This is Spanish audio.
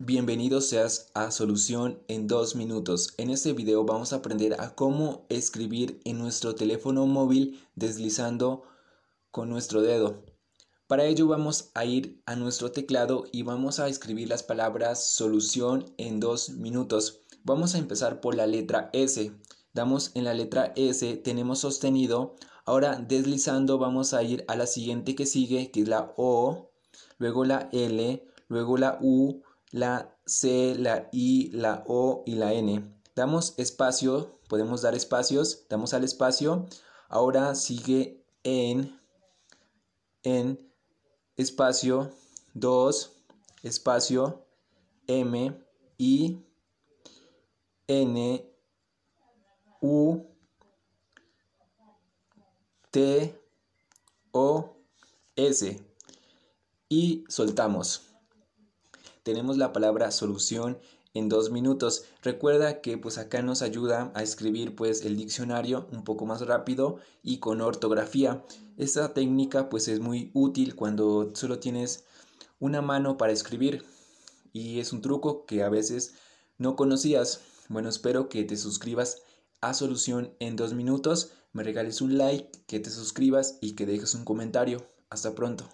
bienvenidos seas a Solución en dos minutos. En este video vamos a aprender a cómo escribir en nuestro teléfono móvil deslizando con nuestro dedo. Para ello vamos a ir a nuestro teclado y vamos a escribir las palabras solución en dos minutos. Vamos a empezar por la letra S. Damos en la letra S, tenemos sostenido. Ahora deslizando vamos a ir a la siguiente que sigue, que es la O, luego la L, luego la U, la C, la I, la O y la N. Damos espacio, podemos dar espacios, damos al espacio. Ahora sigue en, en, espacio, 2, espacio, M, I, N, U, T, O, S. Y soltamos tenemos la palabra solución en dos minutos. Recuerda que pues acá nos ayuda a escribir pues el diccionario un poco más rápido y con ortografía. Esta técnica pues es muy útil cuando solo tienes una mano para escribir y es un truco que a veces no conocías. Bueno, espero que te suscribas a Solución en dos minutos, me regales un like, que te suscribas y que dejes un comentario. Hasta pronto.